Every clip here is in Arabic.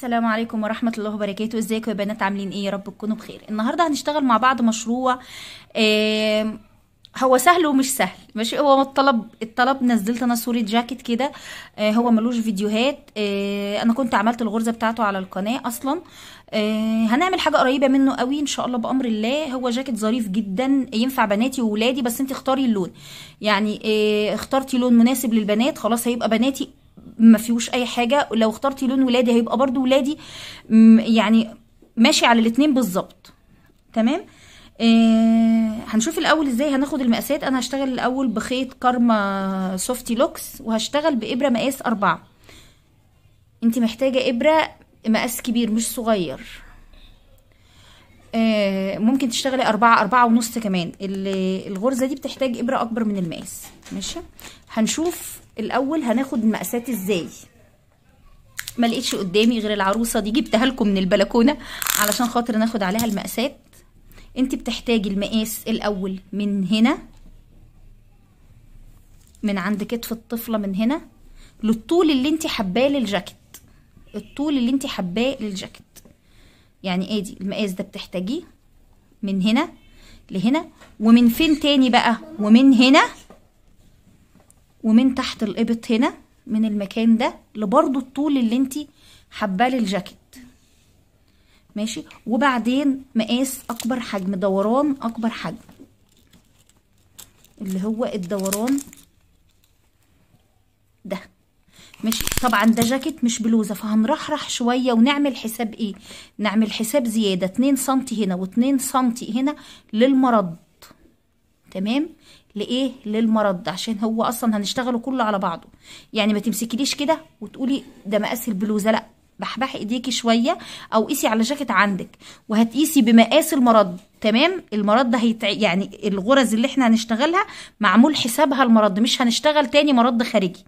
السلام عليكم ورحمة الله وبركاته ازيكم يا بنات عاملين ايه يا رب تكونوا بخير النهاردة هنشتغل مع بعض مشروع آه هو سهل ومش سهل ماشي هو الطلب الطلب نزلت انا صورة جاكيت كده آه هو ملوش فيديوهات آه انا كنت عملت الغرزة بتاعته على القناة اصلا آه هنعمل حاجة قريبة منه قوي ان شاء الله بامر الله هو جاكيت ظريف جدا ينفع بناتي وولادي بس انت اختاري اللون يعني آه اخترتي لون مناسب للبنات خلاص هيبقى بناتي ما فيهوش اي حاجه لو اخترتي لون ولادي هيبقى برضو ولادي يعني ماشي على الاثنين بالظبط تمام آه هنشوف الاول ازاي هناخد المقاسات انا هشتغل الاول بخيط كارما سوفتي لوكس وهشتغل بابره مقاس أربعة انت محتاجه ابره مقاس كبير مش صغير آه ممكن تشتغلي أربعة أربعة ونص كمان الغرزة دي بتحتاج إبرة أكبر من المقاس ماشي هنشوف الاول هناخد المقاسات ازاي ما لقيتش قدامي غير العروسه دي جبتها لكم من البلكونه علشان خاطر ناخد عليها المقاسات انت بتحتاجي المقاس الاول من هنا من عند كتف الطفله من هنا للطول اللي انت حباه للجاكيت الطول اللي انت حباه للجاكيت يعني ادي ايه المقاس ده بتحتاجيه من هنا لهنا ومن فين تاني بقى ومن هنا ومن تحت الإبط هنا من المكان ده لبرضو الطول اللي انت حباه للجاكيت ماشي وبعدين مقاس أكبر حجم دوران أكبر حجم اللي هو الدوران ده ماشي طبعا ده جاكيت مش بلوزه فهنرحرح شويه ونعمل حساب ايه نعمل حساب زياده 2 سم هنا و2 سم هنا للمرض تمام لايه للمرض عشان هو اصلا هنشتغله كله على بعضه يعني ما تمسكيليش كده وتقولي ده مقاس البلوزه لا بحبحي ايديكي شويه او قيسي على جاكيت عندك وهتقيسي بمقاس المرض تمام المرض ده هيتع... يعني الغرز اللي احنا هنشتغلها معمول حسابها المرض مش هنشتغل تاني مرض خارجي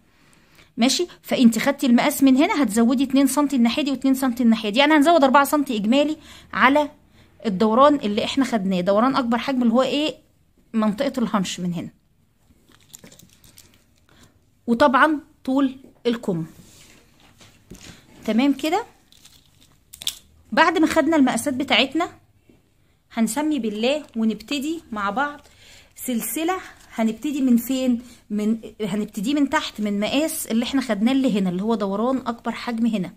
ماشي فانت خدتي المقاس من هنا هتزودي 2 سم الناحيه دي و2 سم الناحيه دي يعني هنزود 4 سم اجمالي على الدوران اللي احنا خدناه دوران اكبر حجم اللي هو ايه منطقة الهنش من هنا وطبعا طول الكم تمام كده بعد ما خدنا المقاسات بتاعتنا هنسمي بالله ونبتدي مع بعض سلسلة هنبتدي من فين من هنبتدي من تحت من مقاس اللي احنا خدناه اللي هنا اللي هو دوران اكبر حجم هنا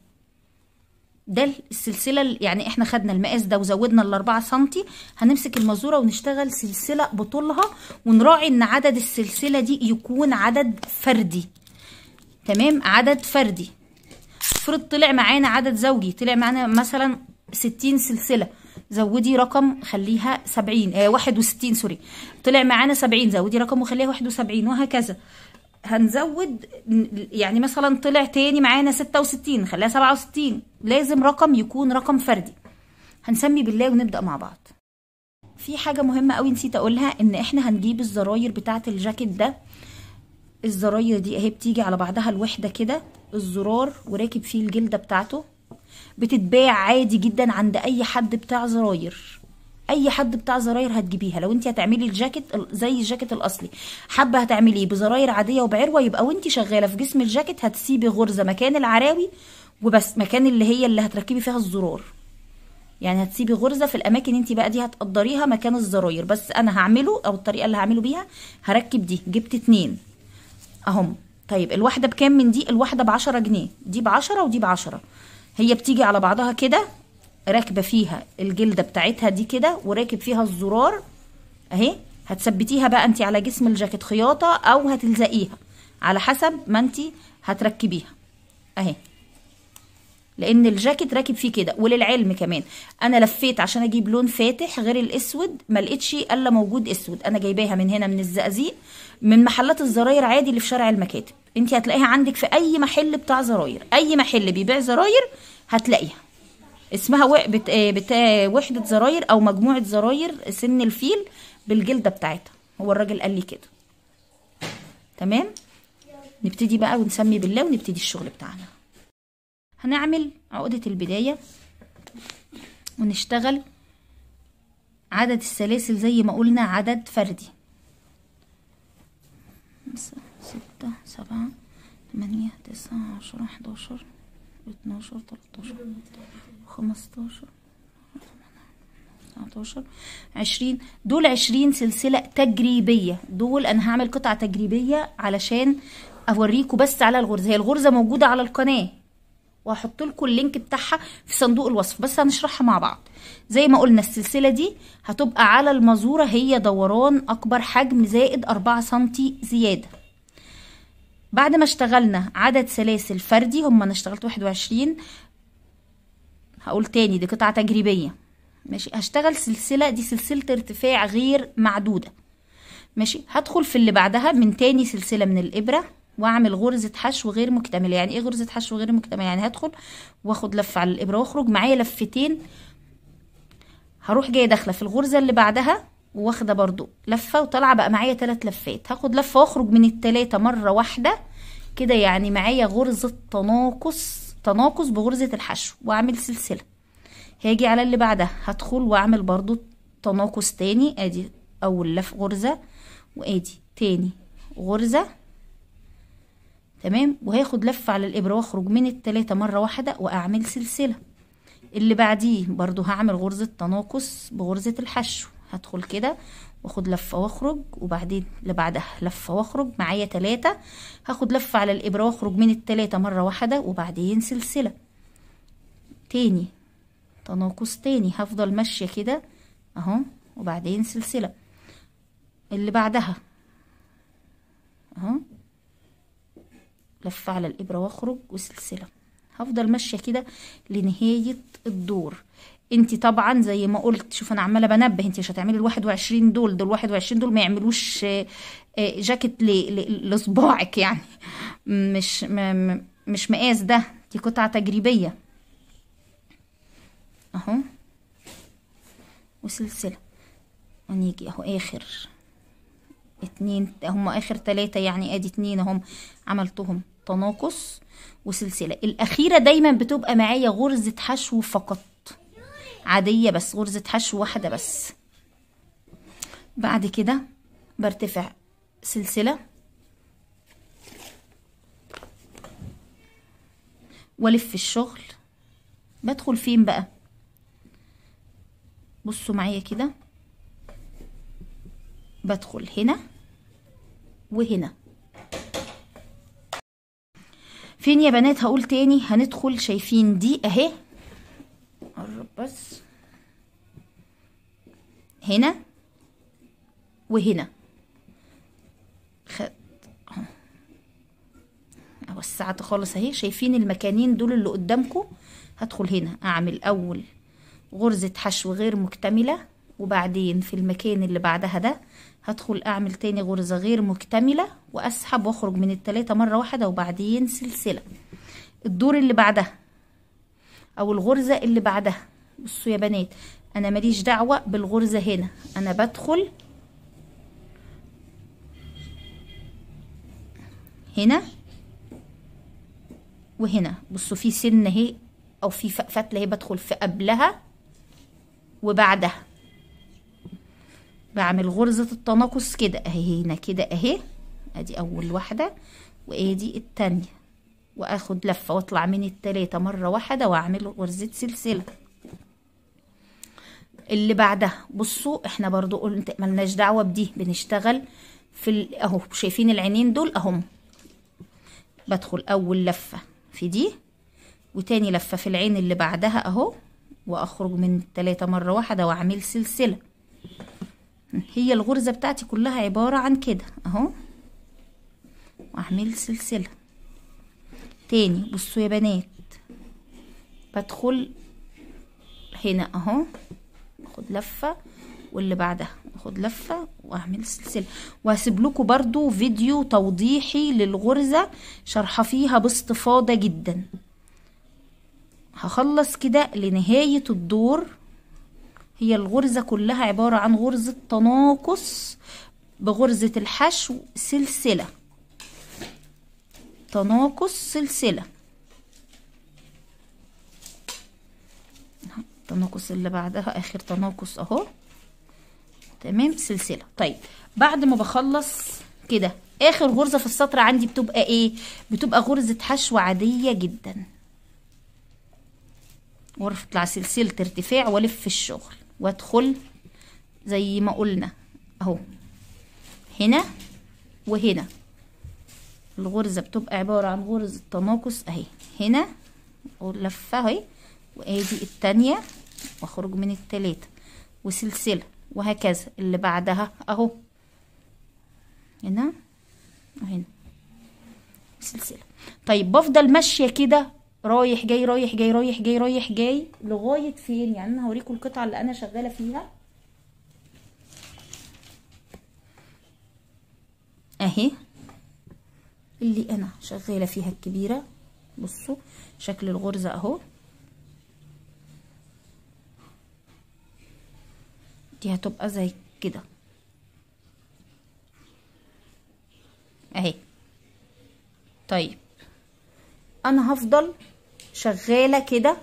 ده السلسله يعني احنا خدنا المقاس ده وزودنا ال 4 سم هنمسك المزوره ونشتغل سلسله بطولها ونراعي ان عدد السلسله دي يكون عدد فردي تمام عدد فردي افرض طلع معانا عدد زوجي طلع معانا مثلا 60 سلسله زودي رقم خليها 70 آه 61 سوري طلع معانا 70 زودي رقم وخليها 71 وهكذا هنزود يعني مثلا طلع تاني معانا 66 نخليها 67 لازم رقم يكون رقم فردي هنسمي بالله ونبدا مع بعض في حاجه مهمه قوي نسيت اقولها ان احنا هنجيب الزراير بتاعه الجاكيت ده الزراير دي اهي بتيجي على بعضها الوحده كده الزرار وراكب فيه الجلده بتاعته بتتباع عادي جدا عند اي حد بتاع زراير اي حد بتاع زراير هتجيبيها لو انت هتعملي الجاكيت زي الجاكيت الاصلي حابه هتعمليه إيه؟ بزراير عاديه وبعروه يبقى وانت شغاله في جسم الجاكيت هتسيبي غرزه مكان العراوي وبس مكان اللي هي اللي هتركبي فيها الزرار يعني هتسيبي غرزه في الاماكن انت بقى دي هتقدريها مكان الزراير بس انا هعمله او الطريقه اللي هعمله بيها هركب دي جبت اتنين اهم طيب الواحده بكام من دي الواحده ب 10 جنيه دي ب 10 ودي ب 10 هي بتيجي على بعضها كده راكبه فيها الجلده بتاعتها دي كده وراكب فيها الزرار اهي هتثبتيها بقى انت على جسم الجاكيت خياطه او هتلزقيها على حسب ما انت هتركبيها اهي لان الجاكيت راكب فيه كده وللعلم كمان انا لفيت عشان اجيب لون فاتح غير الاسود ما لقيتش الا موجود اسود انا جايباها من هنا من الزقازيق من محلات الزراير عادي اللي في شارع المكاتب انت هتلاقيها عندك في اي محل بتاع زراير اي محل بيبيع زراير هتلاقيها اسمها بت... آه، بت... آه، وحده زراير او مجموعه زراير سن الفيل بالجلده بتاعتها هو الراجل قال لي كده تمام نبتدي بقى ونسمي بالله ونبتدي الشغل بتاعنا هنعمل عقده البدايه ونشتغل عدد السلاسل زي ما قلنا عدد فردي ستة سبعة ثمانية تسعة عشرة حداشر اتناشر تلاتاشر خمستاشر تسعتاشر عشرين دول عشرين سلسلة تجريبية دول أنا هعمل قطعة تجريبية علشان أوريكم بس على الغرزة هي الغرزة موجودة على القناة وهحط لكم اللينك بتاعها في صندوق الوصف بس هنشرحها مع بعض زي ما قلنا السلسله دي هتبقى على المزوره هي دوران اكبر حجم زائد 4 سم زياده بعد ما اشتغلنا عدد سلاسل فردي هم انا اشتغلت 21 هقول تاني دي قطعة تجريبية ماشي هشتغل سلسلة دي سلسلة ارتفاع غير معدودة ماشي هدخل في اللي بعدها من تاني سلسلة من الإبرة واعمل غرزة حشو غير مكتملة يعني ايه غرزة حشو غير مكتملة يعني هدخل واخد لفة على الإبرة واخرج معايا لفتين هروح جاية داخلة في الغرزة اللي بعدها واخدة برضو لفة وطالعة بقى معايا تلات لفات هاخد لفة واخرج من التلاتة مرة واحدة كده يعني معايا غرزة تناقص تناقص بغرزة الحشو واعمل سلسلة هاجي على اللي بعدها هدخل واعمل برضو تناقص تاني ادي اول لف غرزة وادي تاني غرزة تمام وهاخد لفة على الابرة واخرج من التلاتة مرة واحدة واعمل سلسلة اللي بعديه برضو هعمل غرزة تناقص بغرزة الحشو هدخل كده واخد لفة واخرج وبعدين لبعدها لفة واخرج معايا تلاتة هاخد لفة على الابرة واخرج من التلاتة مرة واحدة وبعدين سلسلة تاني تناقص تاني هفضل ماشية كده اهو وبعدين سلسلة اللي بعدها اهو لفة على الابرة واخرج وسلسلة هفضل ماشيه كده لنهايه الدور انت طبعا زي ما قلت شوف انا عماله بنبه انت مش هتعملي ال 21 دول دول 21 دول ما يعملوش آه، آه، جاكيت لصباعك يعني مش مش مقاس ده دي قطعه تجريبيه اهو وسلسله ونيجي اهو اخر اتنين هم اخر تلاتة يعني ادي اتنين اهم عملتهم تناقص وسلسلة الأخيرة دايما بتبقى معايا غرزة حشو فقط عادية بس غرزة حشو واحدة بس بعد كده برتفع سلسلة والف الشغل بدخل فين بقى بصوا معايا كده بدخل هنا وهنا فين يا بنات هقول تاني هندخل شايفين دي اهي قرب بس هنا وهنا خد وسعت خالص اهي شايفين المكانين دول اللي قدامكم هدخل هنا اعمل اول غرزة حشو غير مكتملة وبعدين في المكان اللي بعدها ده هدخل اعمل تاني غرزة غير مكتملة واسحب واخرج من التلاتة مرة واحدة وبعدين سلسلة الدور اللي بعدها او الغرزة اللي بعدها بصوا يا بنات انا ماليش دعوة بالغرزة هنا انا بدخل هنا وهنا بصوا في سن اهي او في فقفات اللي هي بدخل في قبلها وبعدها بعمل غرزة التناقص كده اهي هنا كده اهي ادي اول واحدة وادي التانية واخد لفة واطلع من التلاتة مرة واحدة واعمل غرزة سلسلة اللي بعدها بصوا احنا برضو قلت ملناش دعوة بدي بنشتغل في اهو شايفين العينين دول اهم بدخل اول لفة في دي وتاني لفة في العين اللي بعدها اهو واخرج من التلاتة مرة واحدة واعمل سلسلة هي الغرزة بتاعتي كلها عبارة عن كده اهو واعمل سلسلة تاني بصوا يا بنات بدخل هنا اهو اخد لفة واللي بعدها اخد لفة واعمل سلسلة وهسيب لكم برضو فيديو توضيحي للغرزة شرحة فيها باستفاضة جدا هخلص كده لنهاية الدور هي الغرزة كلها عبارة عن غرزة تناقص بغرزة الحشو سلسلة تناقص سلسلة التناقص اللي بعدها اخر تناقص اهو تمام سلسلة طيب بعد ما بخلص كده اخر غرزة في السطر عندي بتبقى ايه بتبقى غرزة حشو عادية جدا على سلسلة ارتفاع ولف الشغل وادخل زي ما قلنا اهو هنا وهنا الغرزة بتبقى عبارة عن غرزة تناقص اهي هنا لفة اهي وادي الثانيه واخرج من الثالثه وسلسلة وهكذا اللي بعدها اهو هنا وهنا سلسلة طيب بفضل ماشية كده رايح جاي رايح جاي رايح جاي رايح جاي لغايه فين يعني انا هوريكم القطعه اللي انا شغاله فيها اهي اللي انا شغاله فيها الكبيره بصوا شكل الغرزه اهو دي هتبقى زي كده اهي طيب انا هفضل شغاله كده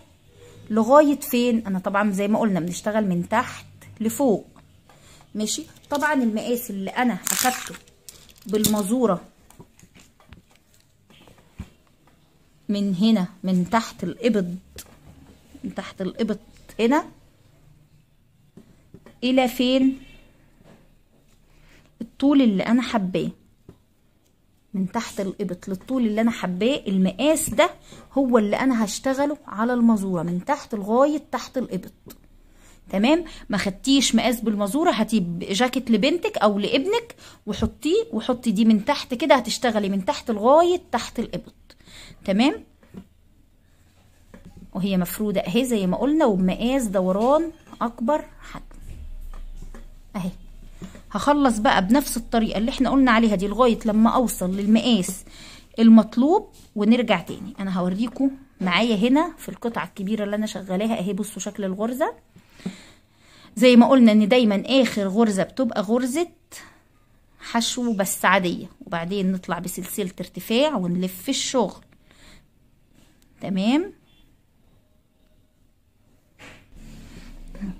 لغايه فين انا طبعا زي ما قلنا بنشتغل من تحت لفوق ماشي طبعا المقاس اللي انا اخدته بالمزوره من هنا من تحت الابط من تحت الابط هنا الى فين الطول اللي انا حباه من تحت القبط للطول اللي انا حباه المقاس ده هو اللي انا هشتغله على المازوره من تحت لغايه تحت القبط تمام ما خدتيش مقاس بالمازوره هاتي جاكيت لبنتك او لابنك وحطيه وحطي دي من تحت كده هتشتغلي من تحت لغايه تحت القبط تمام وهي مفروده اهي زي ما قلنا وبمقاس دوران اكبر حجم اهي هخلص بقى بنفس الطريقة اللي احنا قلنا عليها دي لغاية لما اوصل للمقاس المطلوب ونرجع تاني انا هوريكم معايا هنا في القطعة الكبيرة اللي انا شغلاها اهي بصوا شكل الغرزة زي ما قلنا ان دايما اخر غرزة بتبقى غرزة حشو بس عادية وبعدين نطلع بسلسلة ارتفاع ونلف الشغل تمام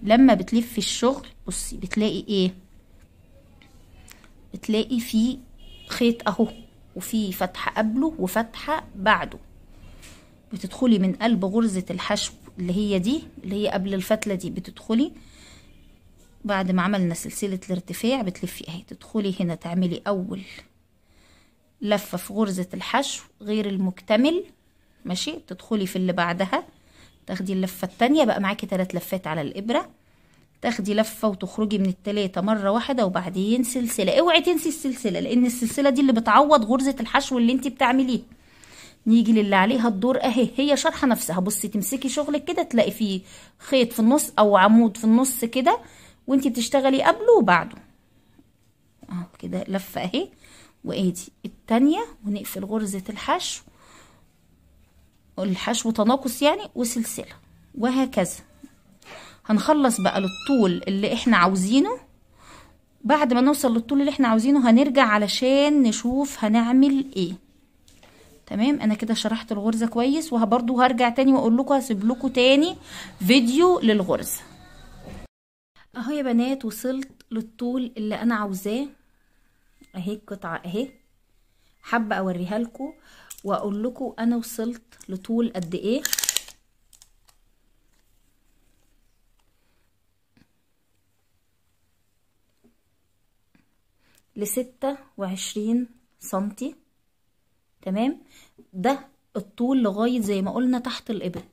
لما بتلف الشغل بصي بتلاقي ايه بتلاقي فيه خيط اهو وفي فتحة قبله وفتحة بعده بتدخلي من قلب غرزة الحشو اللي هي دي اللي هي قبل الفتلة دي بتدخلي بعد ما عملنا سلسلة الارتفاع بتلفي اهي تدخلي هنا تعملي اول لفة في غرزة الحشو غير المكتمل ماشي تدخلي في اللي بعدها تاخدي اللفة الثانيه بقى معاكي ثلاث لفات على الابرة تاخدي لفه وتخرجي من التلاته مره واحده وبعدين سلسله اوعي تنسي السلسله لان السلسله دي اللي بتعوض غرزه الحشو اللي انت بتعمليه نيجي للي عليها الدور اهي هي شارحه نفسها بصي تمسكي شغلك كده تلاقي فيه خيط في النص او عمود في النص كده وانت بتشتغلي قبله وبعده اهو كده لفه اهي وادي التانية ونقفل غرزة الحشو الحشو تناقص يعني وسلسلة وهكذا هنخلص بقى للطول اللي احنا عاوزينه بعد ما نوصل للطول اللي احنا عاوزينه هنرجع علشان نشوف هنعمل ايه تمام انا كده شرحت الغرزه كويس وبرده هرجع تاني واقول لكم هسيب لكم تاني فيديو للغرزه اهو يا بنات وصلت للطول اللي انا عاوزاه اهي القطعه اهي حابه اوريها لكم واقول لكم انا وصلت لطول قد ايه لستة وعشرين سنتي تمام ده الطول لغاية زي ما قلنا تحت الإبط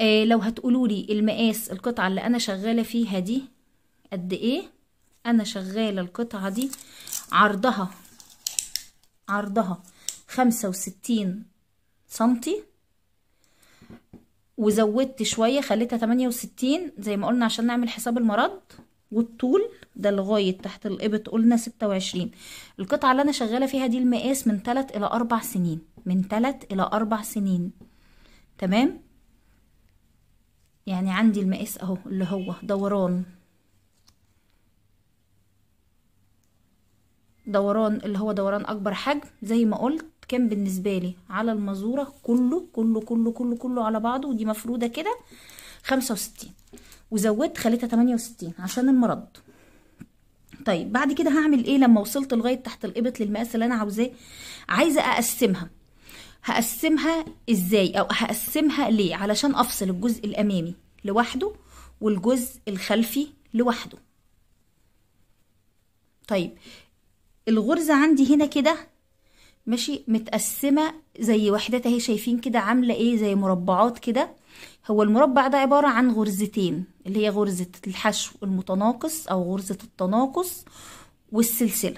آه لو هتقولوا لي المقاس القطعة اللي أنا شغالة فيها دي قد إيه أنا شغالة القطعة دي عرضها عرضها خمسة وستين سنتي وزودت شوية خليتها تمانية وستين زي ما قلنا عشان نعمل حساب المرض والطول ده لغاية تحت الإبط قلنا ستة وعشرين القطعة اللي أنا شغالة فيها دي المقاس من تلات إلى أربع سنين من تلات إلى أربع سنين تمام يعني عندي المقاس أهو اللي هو دوران دوران اللي هو دوران أكبر حجم زي ما قلت كان بالنسبة لي على المزورة كله كله كله كله كله على بعضه ودي مفرودة كده خمسة وستين وزودت خليتها 68 عشان المرض طيب بعد كده هعمل ايه لما وصلت لغايه تحت الابط للمقاس اللي انا عاوزاه عايزه اقسمها هقسمها ازاي او هقسمها ليه علشان افصل الجزء الامامي لوحده والجزء الخلفي لوحده طيب الغرزه عندي هنا كده ماشي متقسمه زي وحدات اهي شايفين كده عامله ايه زي مربعات كده هو المربع ده عبارة عن غرزتين اللي هي غرزة الحشو المتناقص أو غرزة التناقص والسلسلة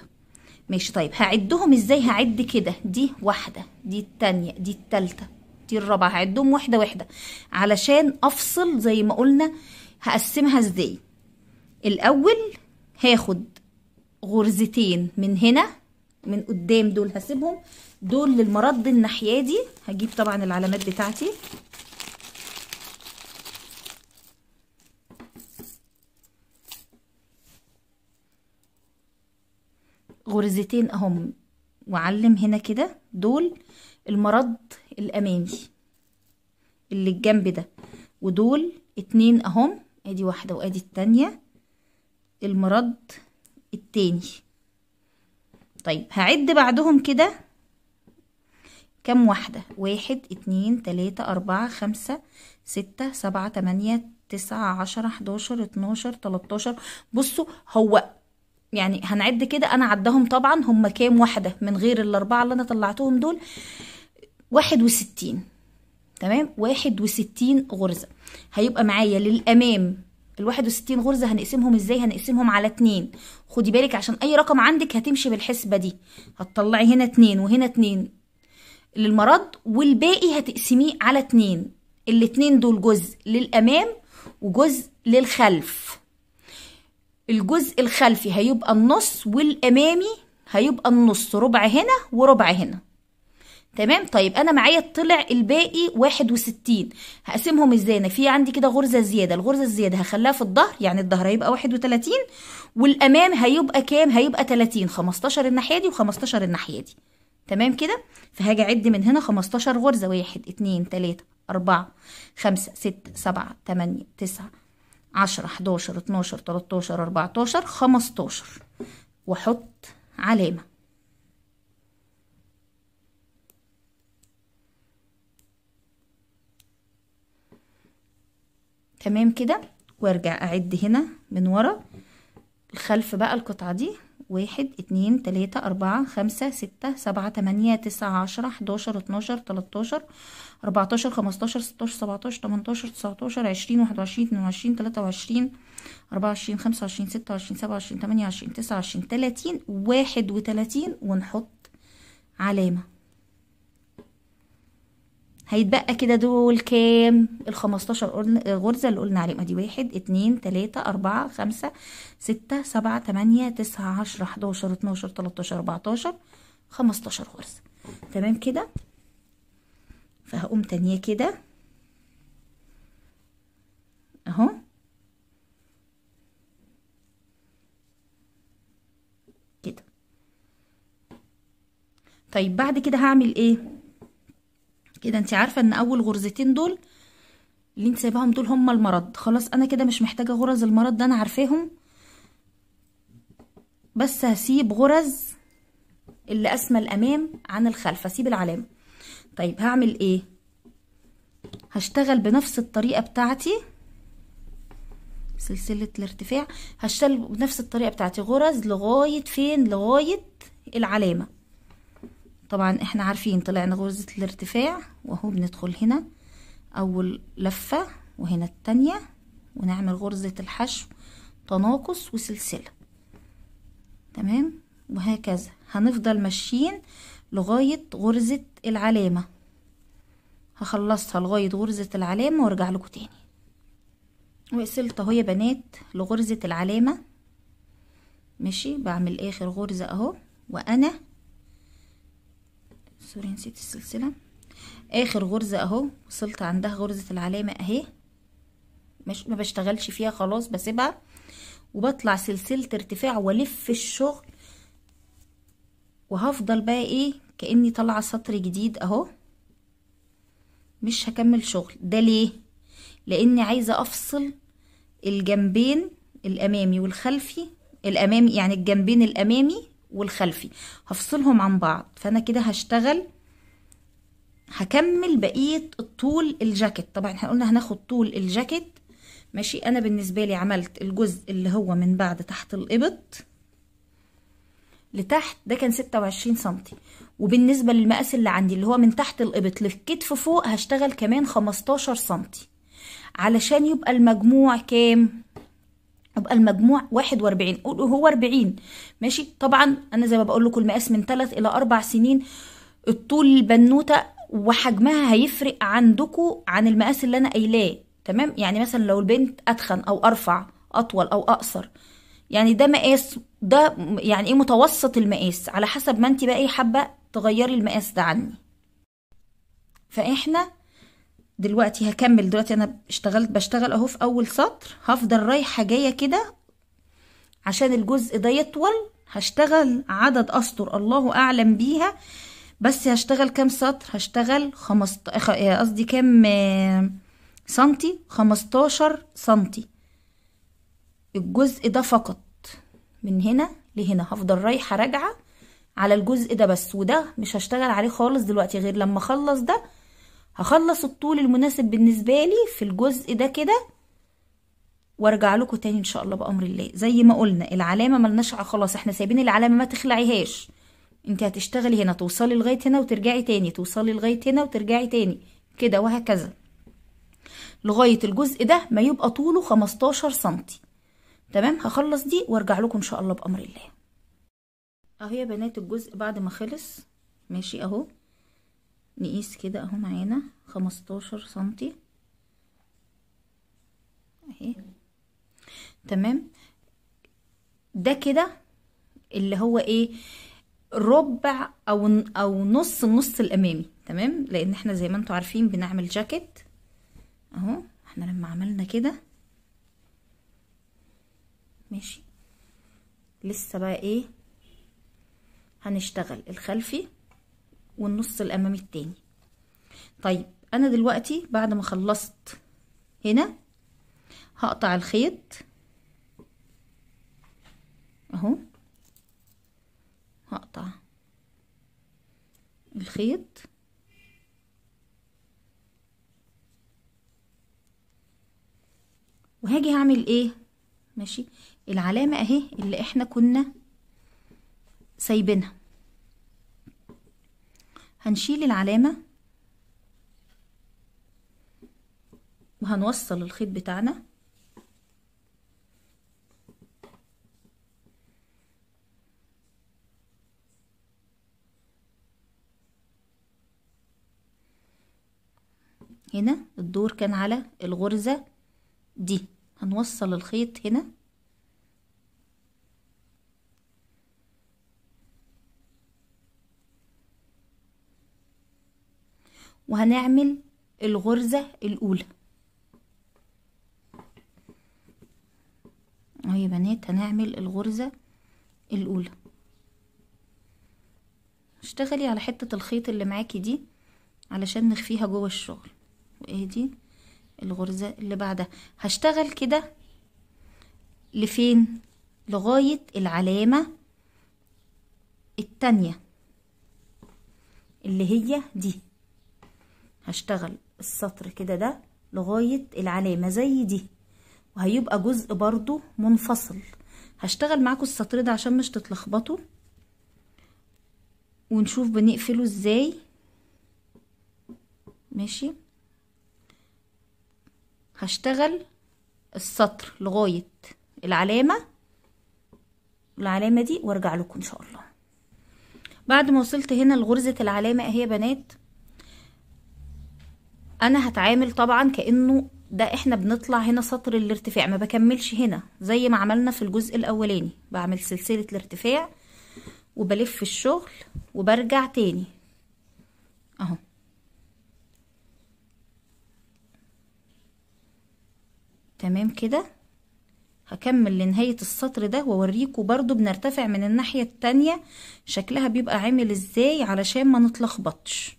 ماشي طيب هعدهم ازاي هعد كده دي واحدة دي التانية دي التالتة دي الرابعة هعدهم واحدة واحدة علشان أفصل زي ما قلنا هقسمها ازاي الأول هاخد غرزتين من هنا من قدام دول هسيبهم دول للمرد الناحية دي هجيب طبعا العلامات بتاعتي غرزتين اهم وعلم هنا كده دول المرض الامامي اللي الجنب ده ودول اتنين اهم ادي واحدة وادي التانية المرض التاني طيب هعد بعدهم كده كم واحدة واحد اتنين تلاتة اربعة خمسة ستة سبعة تمانية تسعة عشرة حداشر اتناشر تلاتاشر بصوا هو يعني هنعد كده انا عدهم طبعا هم كام واحده من غير الاربعه اللي انا طلعتهم دول واحد وستين تمام واحد وستين غرزه هيبقى معايا للامام الواحد وستين غرزة هنقسمهم ازاي هنقسمهم على اتنين خدي بالك عشان اي رقم عندك هتمشي بالحسبة دي هتطلعي هنا اتنين وهنا اتنين للمرض والباقي هتقسميه على اتنين الاتنين دول جزء للامام وجزء للخلف الجزء الخلفي هيبقى النص والامامي هيبقى النص ربع هنا وربع هنا تمام طيب انا معايا طلع الباقي واحد وستين هقسمهم ازاي انا في عندي كده غرزه زياده الغرزه الزياده هخليها في الظهر يعني الظهر هيبقى واحد وتلاتين والامام هيبقى كام هيبقى تلاتين خمستاشر الناحيه دي وخمستاشر الناحيه دي تمام كده فهاجي اعد من هنا خمستاشر غرزه واحد اتنين تلاته اربعه خمسه سته سبعه تمانيه تسعه عشرة حداشر اتناشر 13 اربعتاشر خمستاشر واحط علامة تمام كده وارجع اعد هنا من ورا الخلف بقى القطعة دي واحد اتنين تلاتة أربعة خمسة ستة سبعة تمانية تسعة عشرة حداشر اتناشر تلاتاشر أربعتاشر خمستاشر ستاشر سبعتاشر تمنتاشر تسعتاشر عشرين واحد وعشرين اتنين وعشرين تلاتة وعشرين أربعة وعشرين خمسة وعشرين ستة وعشرين سبعة وعشرين تمانية وعشرين تسعة وعشرين تلاتين واحد وتلاتين ونحط علامة هيتبقى كده دول كام ال 15 غرزه اللي قلنا عليهم ادي 1 2 3 4 5 6 7 8 9 10 11 12 13 14 15 غرزه تمام كده فهقوم تانية كده اهو كده طيب بعد كده هعمل ايه كده انت عارفه ان اول غرزتين دول اللي انت سايباهم دول هما المرض خلاص انا كده مش محتاجه غرز المرض ده انا عارفاهم بس هسيب غرز اللي اسمى الامام عن الخلف هسيب العلامه طيب هعمل ايه هشتغل بنفس الطريقه بتاعتي سلسله الارتفاع هشتغل بنفس الطريقه بتاعتي غرز لغايه فين لغايه العلامه طبعا احنا عارفين طلعنا غرزة الارتفاع وهو بندخل هنا اول لفة وهنا التانية ونعمل غرزة الحشو تناقص وسلسلة تمام وهكذا هنفضل ماشيين لغاية غرزة العلامة هخلصها لغاية غرزة العلامة وارجع لكم تاني وصلت اهو يا بنات لغرزة العلامة ماشي بعمل اخر غرزة اهو وانا سوري نسيت السلسلة اخر غرزة اهو وصلت عندها غرزة العلامة اهي مش ما بشتغلش فيها خلاص بسيبها وبطلع سلسلة ارتفاع والف الشغل وهفضل بقى ايه كأني طالعة سطر جديد اهو مش هكمل شغل ده ليه لاني عايزة افصل الجنبين الامامي والخلفي الامامي يعني الجنبين الامامي والخلفي هفصلهم عن بعض فانا كده هشتغل هكمل بقيه الطول الجاكيت طبعا احنا قلنا هناخد طول الجاكيت ماشي انا بالنسبه لي عملت الجزء اللي هو من بعد تحت الابط لتحت ده كان 26 سنتي وبالنسبه للمقاس اللي عندي اللي هو من تحت الابط للكتف فوق هشتغل كمان 15 سنتي علشان يبقى المجموع كام يبقى المجموع 41 هو 40 ماشي طبعا انا زي ما بقول لكم المقاس من 3 الى 4 سنين الطول البنوته وحجمها هيفرق عندكم عن المقاس اللي انا قايلاه تمام يعني مثلا لو البنت اتخن او ارفع اطول او اقصر يعني ده مقاس ده يعني ايه متوسط المقاس على حسب ما انت بقى ايه حابه تغيري المقاس ده عني فاحنا دلوقتي هكمل دلوقتي انا اشتغلت بشتغل اهو في اول سطر هفضل رايحه جايه كده عشان الجزء ده يطول هشتغل عدد اسطر الله اعلم بيها بس هشتغل كام سطر هشتغل خمست إيه، قصدي كام آه، سنتي خمستاشر سنتي الجزء ده فقط من هنا لهنا هفضل رايحه راجعه على الجزء ده بس وده مش هشتغل عليه خالص دلوقتي غير لما اخلص ده هخلص الطول المناسب بالنسبة لي في الجزء ده كده وارجع لكم تاني ان شاء الله بامر الله زي ما قلنا العلامه ملناش خلاص احنا سايبين العلامه ما تخلعيهاش انت هتشتغلي هنا توصلي لغايه هنا وترجعي تاني توصلي لغايه هنا وترجعي تاني كده وهكذا لغايه الجزء ده ما يبقى طوله 15 سنتي تمام هخلص دي وارجع لكم ان شاء الله بامر الله اهو يا بنات الجزء بعد ما خلص ماشي اهو نقيس كده اهو معانا خمستاشر سنتي اهي تمام ده كده اللي هو ايه ربع او او نص النص الامامي تمام لان احنا زي ما انتوا عارفين بنعمل جاكيت اهو احنا لما عملنا كده ماشي لسه بقى ايه هنشتغل الخلفي والنص الامامي التاني طيب انا دلوقتي بعد ما خلصت هنا هقطع الخيط اهو هقطع الخيط وهاجي هعمل ايه ماشي العلامة اهي اللي احنا كنا سايبينها هنشيل العلامة وهنوصل الخيط بتاعنا هنا الدور كان على الغرزة دي هنوصل الخيط هنا وهنعمل الغرزة الأولى اهي بنات هنعمل الغرزة الأولى اشتغلي على حتة الخيط اللي معاكي دي علشان نخفيها جوه الشغل وادي إيه الغرزة اللي بعدها هشتغل كده لفين لغاية العلامة التانية اللي هي دي هشتغل السطر كده ده لغاية العلامة زي دي وهيبقى جزء برضو منفصل هشتغل معاكم السطر ده عشان مش تتلخبطوا ونشوف بنقفله ازاي ماشي هشتغل السطر لغاية العلامة العلامة دي وارجع لكم ان شاء الله بعد ما وصلت هنا لغرزة العلامة اهي يا بنات انا هتعامل طبعا كانه ده احنا بنطلع هنا سطر الارتفاع ما بكملش هنا زي ما عملنا في الجزء الاولاني بعمل سلسله الارتفاع وبلف الشغل وبرجع تاني اهو تمام كده هكمل لنهاية السطر ده واوريكم برضو بنرتفع من الناحية التانية شكلها بيبقى عامل ازاي علشان ما نتلخبطش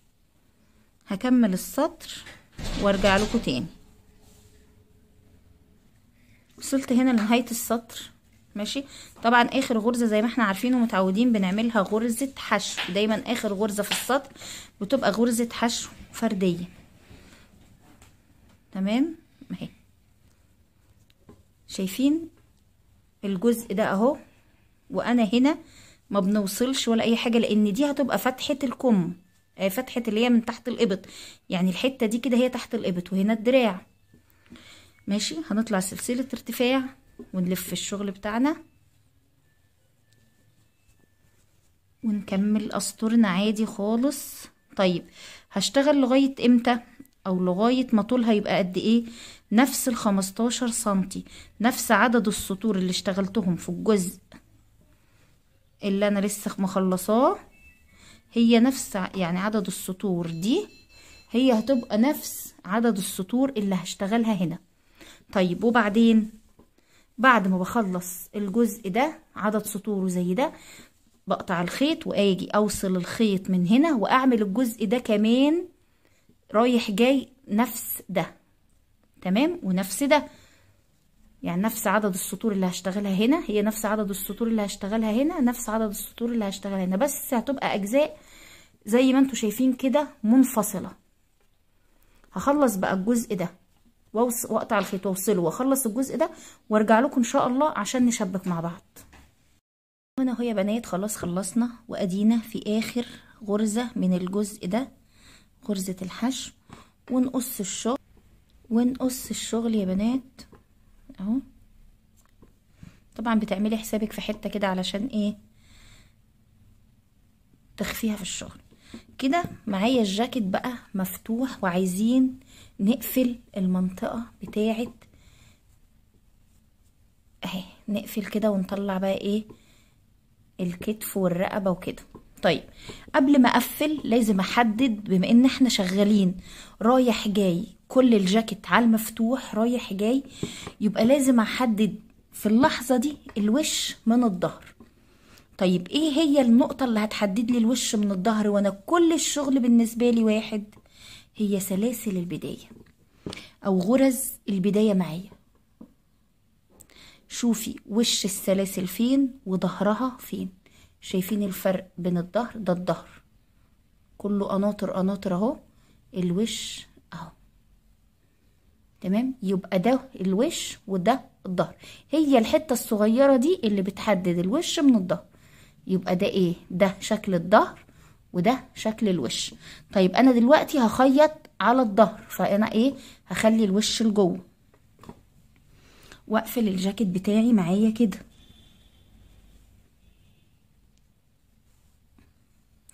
هكمل السطر وارجع لكم تاني وصلت هنا لنهاية السطر ماشي طبعا اخر غرزة زي ما احنا عارفين ومتعودين بنعملها غرزة حشو دايما اخر غرزة في السطر بتبقى غرزة حشو فردية تمام اهي شايفين الجزء ده اهو وانا هنا ما بنوصلش ولا اي حاجة لان دي هتبقى فتحة الكم آه، فتحة اللي هي من تحت الإبط يعني الحتة دي كده هي تحت الإبط وهنا الدراع ماشي هنطلع سلسلة ارتفاع ونلف الشغل بتاعنا ونكمل اسطرنا عادي خالص طيب هشتغل لغاية امتى او لغاية ما طولها يبقى قد ايه نفس الخمستاشر سنتي نفس عدد السطور اللي اشتغلتهم في الجزء اللي انا لسه مخلصاه هي نفس يعني عدد السطور دي هي هتبقى نفس عدد السطور اللي هشتغلها هنا طيب وبعدين بعد ما بخلص الجزء ده عدد سطوره زي ده بقطع الخيط واجي اوصل الخيط من هنا واعمل الجزء ده كمان رايح جاي نفس ده تمام ونفس ده يعني نفس عدد السطور اللي هشتغلها هنا هي نفس عدد السطور اللي هشتغلها هنا نفس عدد السطور اللي هشتغلها هنا بس هتبقى اجزاء زي ما انتوا شايفين كده منفصله هخلص بقى الجزء ده واقطع الخيط واوصله واخلص الجزء ده وارجع لكم ان شاء الله عشان نشبك مع بعض هنا اهو يا بنات خلاص خلصنا وادينا في اخر غرزه من الجزء ده غرزه الحشو ونقص الشغل ونقص الشغل يا بنات اهو طبعا بتعملي حسابك في حته كده علشان ايه تخفيها في الشغل كده معايا الجاكيت بقى مفتوح وعايزين نقفل المنطقة بتاعت اهي نقفل كده ونطلع بقى ايه الكتف والرقبة وكده طيب قبل ما اقفل لازم احدد بما ان احنا شغالين رايح جاي كل الجاكيت على المفتوح رايح جاي يبقى لازم احدد في اللحظة دي الوش من الظهر طيب ايه هي النقطة اللي هتحدد لي الوش من الظهر وانا كل الشغل بالنسبة لي واحد هي سلاسل البداية او غرز البداية معايا شوفي وش السلاسل فين وظهرها فين شايفين الفرق بين الظهر ده الظهر كله قناطر قناطر اهو الوش اهو تمام يبقى ده الوش وده الظهر هي الحته الصغيره دي اللي بتحدد الوش من الظهر يبقى ده ايه ده شكل الظهر وده شكل الوش طيب انا دلوقتي هخيط على الظهر فانا ايه هخلي الوش لجوه واقفل الجاكيت بتاعي معايا كده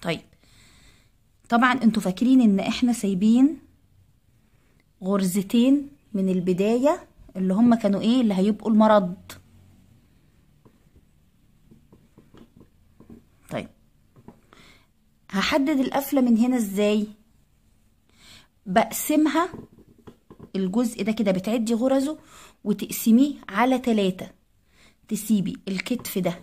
طيب طبعا انتوا فاكرين ان احنا سايبين غرزتين من البدايه اللي هم كانوا ايه اللي هيبقوا المرض هحدد القفله من هنا ازاي بقسمها الجزء ده كده بتعدي غرزه وتقسميه على تلاتة تسيبي الكتف ده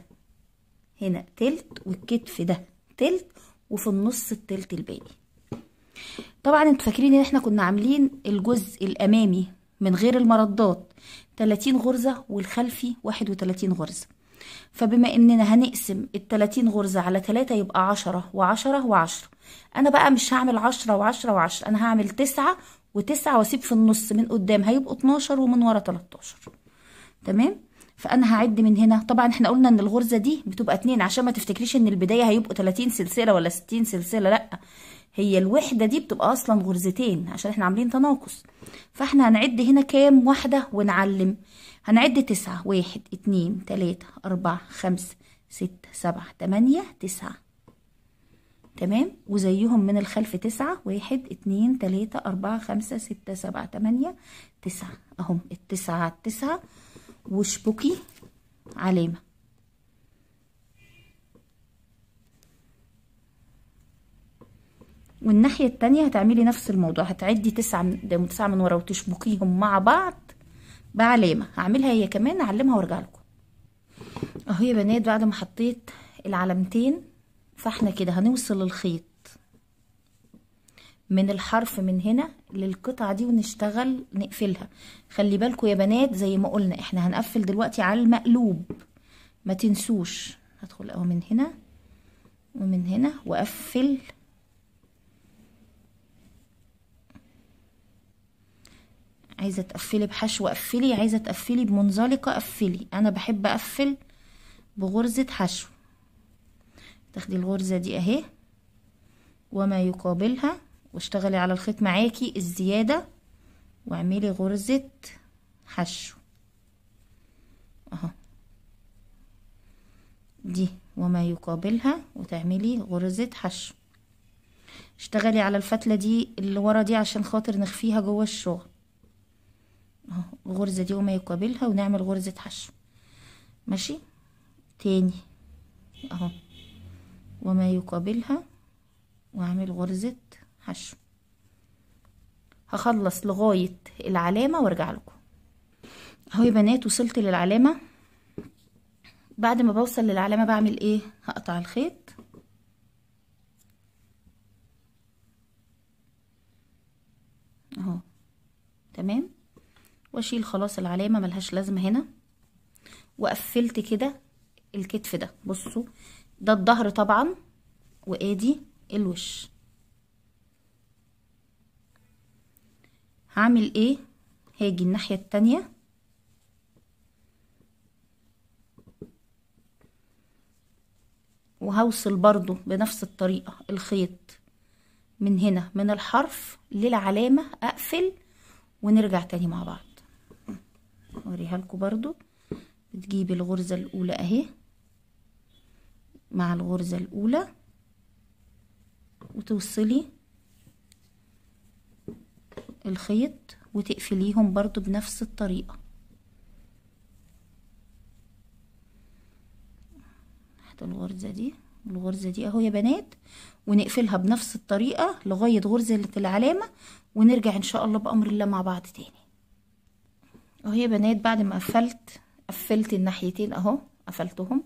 هنا تلت والكتف ده تلت وفي النص التلت الباقي طبعا انتوا فاكرين ان احنا كنا عاملين الجزء الامامي من غير المردات تلاتين غرزه والخلفي واحد وتلاتين غرزه فبما اننا هنقسم ال 30 غرزه على 3 يبقى 10 و10 و10 انا بقى مش هعمل 10 و10 و10 انا هعمل 9 و9 واسيب في النص من قدام هيبقوا 12 ومن ورا 13 تمام فانا هعد من هنا طبعا احنا قلنا ان الغرزه دي بتبقى 2 عشان ما تفتكريش ان البدايه هيبقوا 30 سلسله ولا 60 سلسله لا هي الوحده دي بتبقى اصلا غرزتين عشان احنا عاملين تناقص فاحنا هنعد هنا كام واحده ونعلم هنعد تسعة واحد اتنين تلاتة أربعة خمسة ستة سبعة تمانية تسعة تمام وزيهم من الخلف تسعة واحد اتنين تلاتة أربعة خمسة ستة سبعة تمانية تسعة أهم التسعة على التسعة واشبكي علامة والناحية التانية هتعملي نفس الموضوع هتعدي تسعة من قدام وتسعة من ورا وتشبكيهم مع بعض بعلامه هعملها هي كمان اعلمها وارجع لكم اهو يا بنات بعد ما حطيت العلامتين فاحنا كده هنوصل الخيط من الحرف من هنا للقطعه دي ونشتغل نقفلها خلي بالكم يا بنات زي ما قلنا احنا هنقفل دلوقتي على المقلوب ما تنسوش هدخل اهو من هنا ومن هنا واقفل عايزه تقفلي بحشو قفلي عايزه تقفلي بمنزلقه قفلي انا بحب اقفل بغرزه حشو تاخدي الغرزه دي اهي وما يقابلها واشتغلي على الخيط معاكي الزياده واعملي غرزه حشو اهو دي وما يقابلها وتعملي غرزه حشو اشتغلي على الفتله دي اللي ورا دي عشان خاطر نخفيها جوه الشغل اهو غرزة دي وما يقابلها ونعمل غرزة حشو ماشي تاني اهو وما يقابلها واعمل غرزة حشو هخلص لغاية العلامة وارجع لكم اهو يا بنات وصلت للعلامة بعد ما بوصل للعلامة بعمل ايه هقطع الخيط اهو تمام واشيل خلاص العلامه ملهاش لازمه هنا وقفلت كده الكتف ده بصوا ده الظهر طبعا وادي الوش هعمل ايه هاجي الناحيه التانيه وهوصل برضو بنفس الطريقه الخيط من هنا من الحرف للعلامه اقفل ونرجع تاني مع بعض اوريها لكم برضو بتجيبي الغرزة الاولى اهي مع الغرزة الاولى وتوصلي الخيط وتقفليهم برضو بنفس الطريقة تحت الغرزة دي الغرزة دي اهو يا بنات ونقفلها بنفس الطريقة لغاية غرزة العلامة ونرجع ان شاء الله بأمر الله مع بعض تاني اهي يا بنات بعد ما قفلت قفلت الناحيتين اهو قفلتهم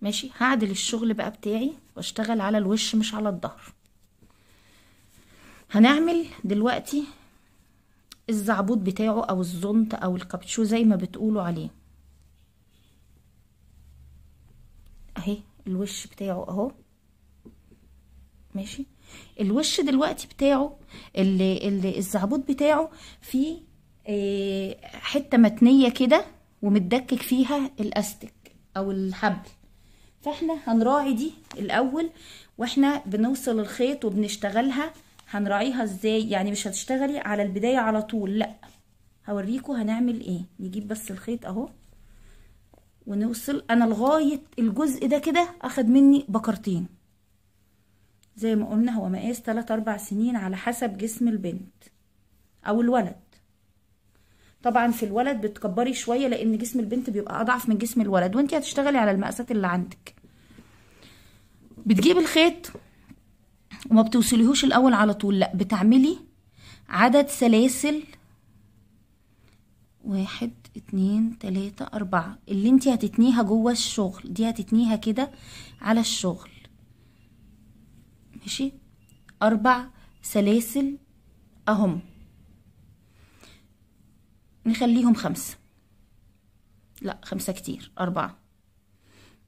ماشي هعدل الشغل بقى بتاعي واشتغل على الوش مش على الظهر هنعمل دلوقتي الزعبوط بتاعه او الزنط او الكابتشو زي ما بتقولوا عليه اهي الوش بتاعه اهو ماشي الوش دلوقتي بتاعه اللي الزعبوط بتاعه فيه آه، حته متنيه كده ومتدكك فيها الاستك او الحبل فاحنا هنراعي دي الاول واحنا بنوصل الخيط وبنشتغلها هنراعيها ازاي يعني مش هتشتغلي على البدايه على طول لا هوريكم هنعمل ايه نجيب بس الخيط اهو ونوصل انا لغايه الجزء ده كده اخد مني بكرتين زي ما قلنا هو مقاس 3 4 سنين على حسب جسم البنت او الولد طبعا في الولد بتكبري شويه لان جسم البنت بيبقى اضعف من جسم الولد وانت هتشتغلي على المقاسات اللي عندك بتجيب الخيط وما بتوصليهوش الاول على طول لا بتعملي عدد سلاسل واحد اتنين تلاتة اربعة اللي انت هتتنيها جوه الشغل دي هتتنيها كده على الشغل ماشي اربع سلاسل اهم نخليهم خمسة لا خمسة كتير أربعة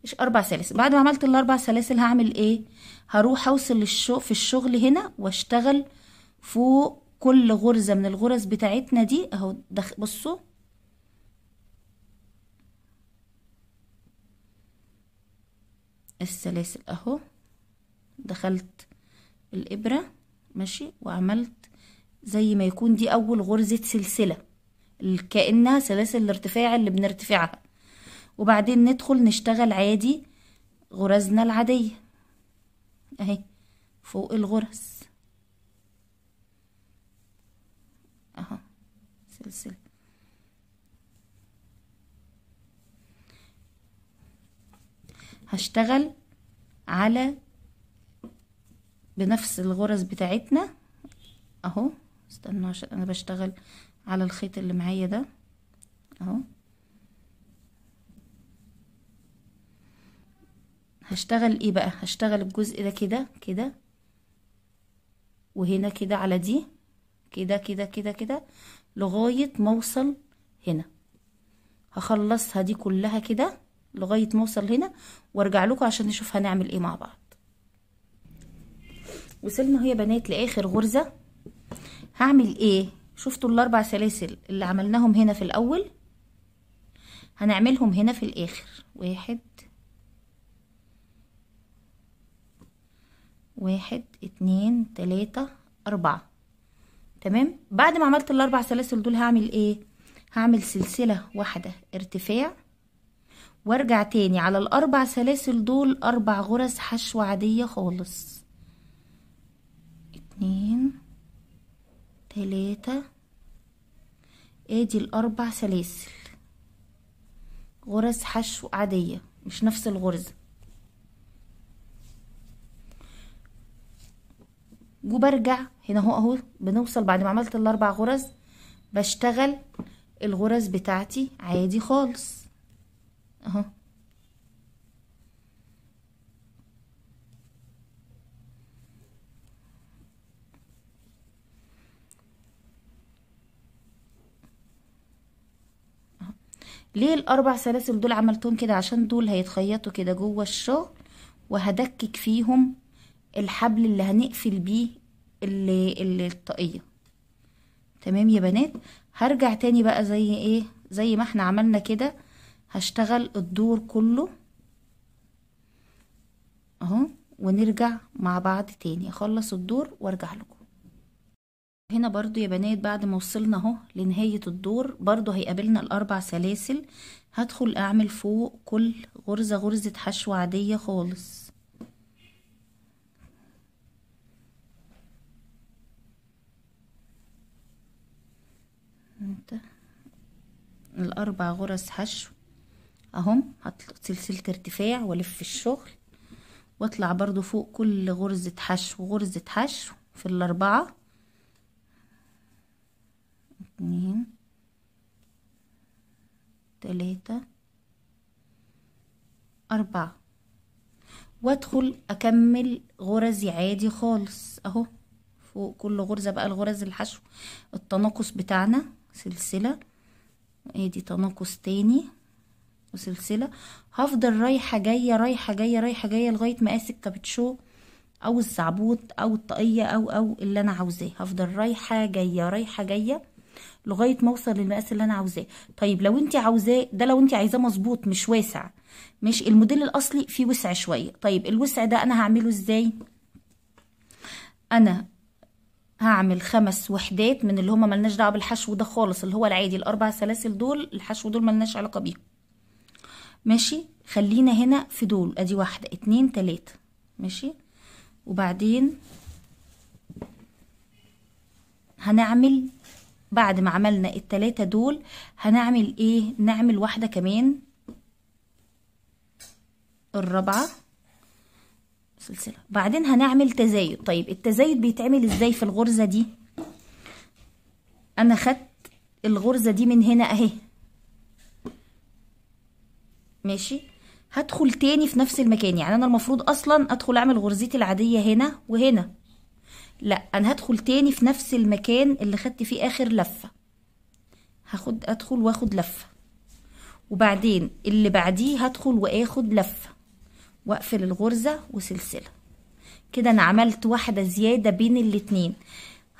مش أربع سلاسل بعد ما عملت الأربع سلاسل هعمل إيه هروح أوصل للشو في الشغل هنا وأشتغل فوق كل غرزة من الغرز بتاعتنا دي أهو دخ... بصوا السلاسل أهو دخلت الإبرة ماشي وعملت زي ما يكون دي أول غرزة سلسلة كأنها سلاسل الارتفاع اللي بنرتفعها وبعدين ندخل نشتغل عادي غرزنا العادية اهي فوق الغرز اهو سلسلة هشتغل على بنفس الغرز بتاعتنا اهو استنى عشان انا بشتغل على الخيط اللي معايا ده اهو هشتغل ايه بقى هشتغل الجزء ده كده كده وهنا كده على دي كده كده كده كده لغايه ما اوصل هنا هخلصها دي كلها كده لغايه ما اوصل هنا وارجع لكم عشان نشوف هنعمل ايه مع بعض وصلنا اهو يا بنات لاخر غرزه هعمل ايه شفتوا الاربع سلاسل اللي عملناهم هنا في الاول هنعملهم هنا في الاخر واحد واحد اتنين تلاتة اربعة تمام بعد ما عملت الاربع سلاسل دول هعمل ايه هعمل سلسلة واحدة ارتفاع وارجع تاني على الاربع سلاسل دول اربع غرز حشو عادية خالص اتنين تلاتة ادي الاربع سلاسل غرز حشو عادية مش نفس الغرزة وبرجع هنا اهو اهو بنوصل بعد ما عملت الاربع غرز بشتغل الغرز بتاعتي عادي خالص اهو ليه الاربع سلاسل دول عملتهم كده عشان دول هيتخيطوا كده جوه الشغل وهدكك فيهم الحبل اللي هنقفل بيه اللي الطاقيه تمام يا بنات هرجع تاني بقى زي ايه زي ما احنا عملنا كده هشتغل الدور كله اهو ونرجع مع بعض تاني اخلص الدور وارجع لكم هنا برضو يا بنات بعد ما وصلنا اهو لنهاية الدور برضو هيقابلنا الأربع سلاسل هدخل أعمل فوق كل غرزة غرزة حشو عادية خالص انت الأربع غرز حشو اهم سلسلة ارتفاع والف الشغل واطلع برضو فوق كل غرزة حشو غرزة حشو في الأربعة اتنين تلاتة أربعة وادخل أكمل غرزي عادي خالص أهو فوق كل غرزة بقى الغرز الحشو التناقص بتاعنا سلسلة ادي تناقص تاني وسلسلة هفضل رايحة جاية رايحة جاية رايحة جاية لغاية ما الكابتشو او الزعبوط او الطاقية او او اللي انا عاوزاه هفضل رايحة جاية رايحة جاية لغايه ما اوصل للمقاس اللي انا عاوزاه طيب لو انت عاوزاه ده لو انت عايزاه مظبوط مش واسع مش الموديل الاصلي فيه وسع شويه طيب الوسع ده انا هعمله ازاي انا هعمل خمس وحدات من اللي هما ملناش دعوه بالحشو ده خالص اللي هو العادي الاربع سلاسل دول الحشو دول ملناش علاقه بيهم ماشي خلينا هنا في دول ادي واحده اتنين تلاته ماشي وبعدين هنعمل بعد ما عملنا التلاتة دول هنعمل ايه نعمل واحدة كمان الرابعة سلسلة بعدين هنعمل تزايد طيب التزايد بيتعمل ازاي في الغرزة دي انا خدت الغرزة دي من هنا اهي ماشي هدخل تاني في نفس المكان يعني انا المفروض اصلا ادخل اعمل غرزتي العادية هنا وهنا لا انا هدخل تاني في نفس المكان اللي خدت فيه اخر لفه هاخد ادخل واخد لفه وبعدين اللي بعديه هدخل واخد لفه واقفل الغرزه وسلسله كده انا عملت واحده زياده بين الاتنين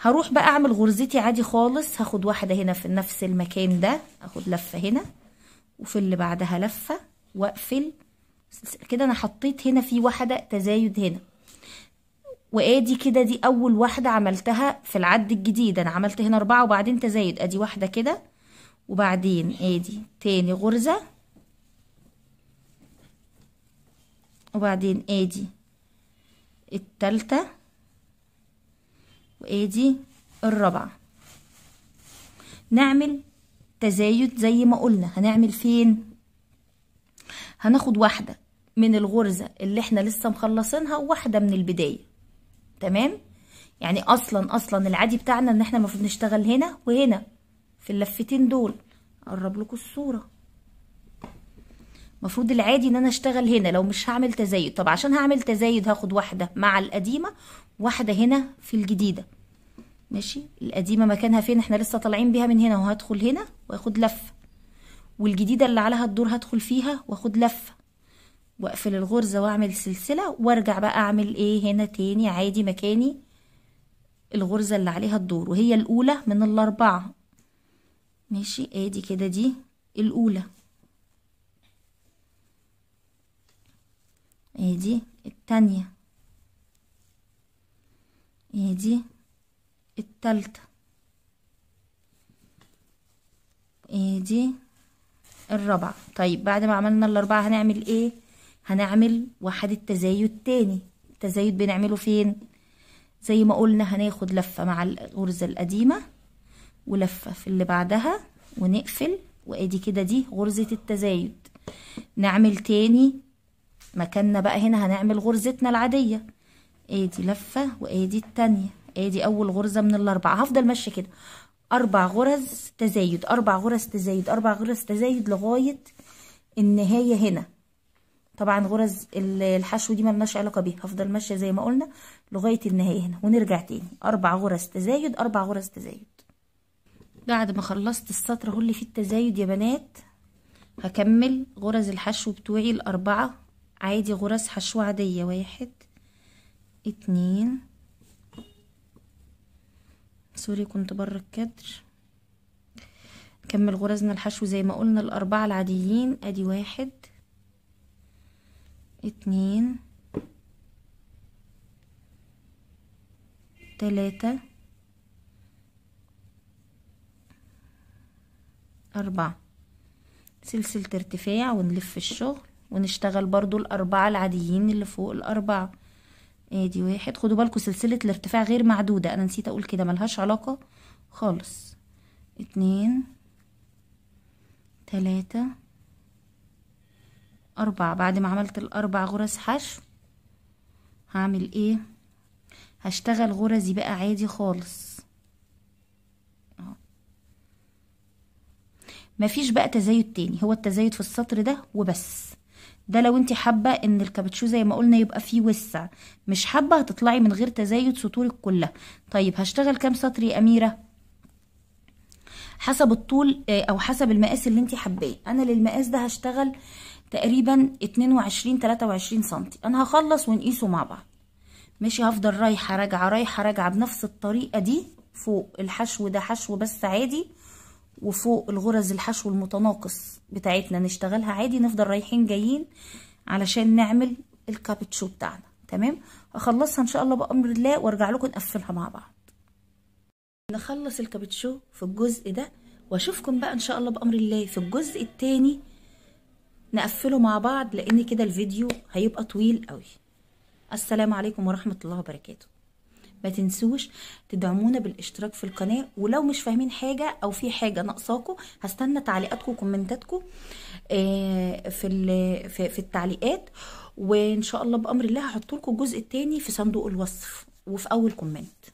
هروح بقى اعمل غرزتي عادي خالص هاخد واحده هنا في نفس المكان ده اخد لفه هنا وفي اللي بعدها لفه واقفل كده انا حطيت هنا في واحده تزايد هنا وادي كده دي اول واحده عملتها في العد الجديد انا عملت هنا اربعه وبعدين تزايد ادي واحده كده وبعدين ادي آه، تاني غرزه وبعدين ادي آه، التالتة وادي الرابعة نعمل تزايد زي ما قلنا هنعمل فين هناخد واحدة من الغرزة اللي احنا لسه مخلصينها وواحدة من البداية تمام يعني اصلا اصلا العادي بتاعنا ان احنا المفروض نشتغل هنا وهنا في اللفتين دول اقرب لكم الصوره المفروض العادي ان انا اشتغل هنا لو مش هعمل تزايد طب عشان هعمل تزايد هاخد واحده مع القديمه واحده هنا في الجديده ماشي القديمه مكانها فين احنا لسه طالعين بيها من هنا وهدخل هنا واخد لفه والجديده اللي عليها الدور هدخل فيها واخد لفه واقفل الغرزة واعمل سلسلة وارجع بقى اعمل ايه هنا تاني عادي مكاني الغرزة اللي عليها الدور وهي الاولى من الاربعة ماشي ادي كده دي الاولى ادي التانية ادي التالتة ادي الرابعة طيب بعد ما عملنا الاربعة هنعمل ايه هنعمل واحد التزايد تاني التزايد بنعمله فين زي ما قلنا هناخد لفة مع الغرزة القديمة ولفة في اللي بعدها ونقفل وادي كده دي غرزة التزايد نعمل تاني مكاننا بقى هنا هنعمل غرزتنا العادية ادي لفة وادي التانية ادي اول غرزة من الاربعة هفضل ماشية كده اربع غرز تزايد اربع غرز تزايد اربع غرز تزايد لغاية النهاية هنا طبعا غرز الحشو دي ملناش علاقه بيها هفضل ماشيه زي ما قلنا لغايه النهايه هنا ونرجع تاني اربع غرز تزايد اربع غرز تزايد بعد ما خلصت السطر اهو اللي فيه التزايد يا بنات هكمل غرز الحشو بتوعي الاربعه عادي غرز حشو عاديه واحد اتنين سوري كنت بره الكدر نكمل غرزنا الحشو زي ما قلنا الاربعه العاديين ادي واحد اتنين تلاتة أربعة سلسلة ارتفاع ونلف الشغل ونشتغل برضو الأربعة العاديين اللي فوق الأربعة ادي إيه واحد خدوا بالكم سلسلة الارتفاع غير معدودة أنا نسيت أقول كده ملهاش علاقة خالص اتنين تلاتة أربع بعد ما عملت الأربع غرز حشو هعمل ايه هشتغل غرزي بقى عادي خالص مفيش بقى تزايد تاني هو التزايد في السطر ده وبس ده لو انت حابه ان الكابتشو زي ما قلنا يبقى فيه وسع مش حابه هتطلعي من غير تزايد سطورك كلها طيب هشتغل كام سطر يا اميره حسب الطول آه، او حسب المقاس اللي انت حباه انا للمقاس ده هشتغل تقريبا 22 23 سم انا هخلص ونقيسه مع بعض ماشي هفضل رايحه راجعه رايحه راجعه بنفس الطريقه دي فوق الحشو ده حشو بس عادي وفوق الغرز الحشو المتناقص بتاعتنا نشتغلها عادي نفضل رايحين جايين علشان نعمل الكابتشو بتاعنا تمام اخلصها ان شاء الله بامر الله وارجع لكم نقفلها مع بعض نخلص الكابتشو في الجزء ده واشوفكم بقى ان شاء الله بامر الله في الجزء الثاني نقفله مع بعض لان كده الفيديو هيبقى طويل قوي السلام عليكم ورحمه الله وبركاته ما تنسوش تدعمونا بالاشتراك في القناه ولو مش فاهمين حاجه او في حاجه ناقصاكم هستنى تعليقاتكم وكومنتاتكم آه، في في التعليقات وان شاء الله بامر الله هحط لكم الجزء الثاني في صندوق الوصف وفي اول كومنت